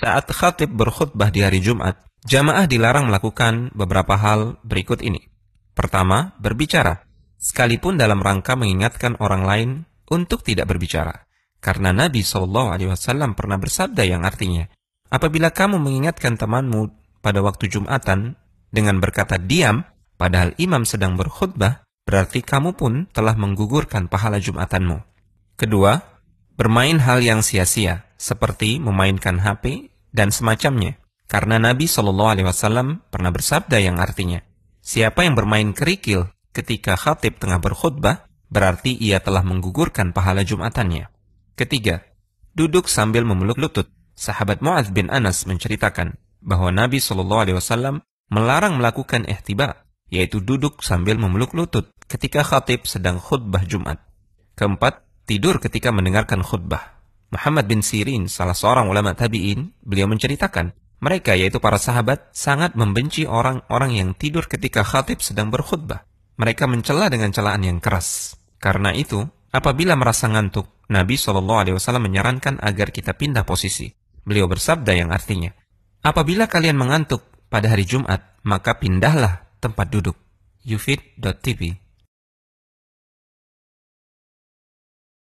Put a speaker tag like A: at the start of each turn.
A: Saat khatib berkhutbah di hari Jumat, jamaah dilarang melakukan beberapa hal berikut ini. Pertama, berbicara, sekalipun dalam rangka mengingatkan orang lain untuk tidak berbicara. Karena Nabi Shallallahu Alaihi Wasallam pernah bersabda yang artinya, apabila kamu mengingatkan temanmu pada waktu Jumatan dengan berkata diam, padahal imam sedang berkhutbah, berarti kamu pun telah menggugurkan pahala Jumatanmu. Kedua, bermain hal yang sia-sia seperti memainkan HP dan semacamnya. Karena Nabi Shallallahu Alaihi Wasallam pernah bersabda yang artinya, siapa yang bermain kerikil ketika khatib tengah berkhutbah, berarti ia telah menggugurkan pahala Jumatannya. Ketiga, duduk sambil memeluk lutut. Sahabat Muaz bin Anas menceritakan bahwa Nabi Shallallahu Alaihi Wasallam melarang melakukan ihtiba, yaitu duduk sambil memeluk lutut ketika khatib sedang khutbah Jumat. Keempat, tidur ketika mendengarkan khutbah. Muhammad bin Sirin, salah seorang ulama tabi'in, beliau menceritakan, mereka yaitu para sahabat sangat membenci orang-orang yang tidur ketika khatib sedang berkhutbah. Mereka mencela dengan celaan yang keras. Karena itu, apabila merasa ngantuk, Nabi Shallallahu Alaihi Wasallam menyarankan agar kita pindah posisi. Beliau bersabda yang artinya, apabila kalian mengantuk pada hari Jumat, maka pindahlah tempat duduk. Yufid.tv